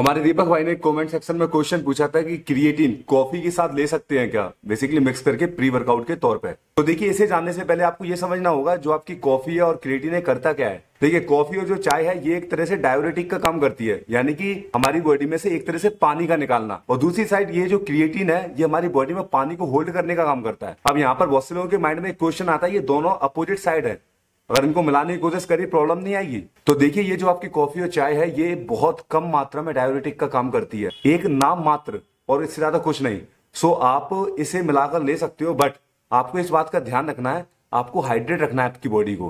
हमारे दीपक भाई ने कमेंट सेक्शन में क्वेश्चन पूछा था कि क्रिएटिन कॉफी के साथ ले सकते हैं क्या बेसिकली मिक्स करके प्री वर्कआउट के तौर पर तो देखिए इसे जानने से पहले आपको ये समझना होगा जो आपकी कॉफी है और क्रिएटिन है करता क्या है देखिए कॉफी और जो चाय है ये एक तरह से डायोरेटिक का काम करती है यानी कि हमारी बॉडी में से एक तरह से पानी का निकालना और दूसरी साइड ये जो क्रिएटिन है ये हमारी बॉडी में पानी को होल्ड करने का काम करता है अब यहाँ पर बहुत से लोगों के माइंड में क्वेश्चन आता है ये दोनों अपोजिट साइड है अगर इनको मिलाने की कोशिश करिए प्रॉब्लम नहीं आएगी तो देखिए ये जो आपकी कॉफी और चाय है ये बहुत कम मात्रा में डायबिटिक का काम करती है एक नाम मात्र और इससे ज्यादा कुछ नहीं सो आप इसे मिलाकर ले सकते हो बट आपको इस बात का ध्यान रखना है आपको हाइड्रेट रखना है आपकी बॉडी को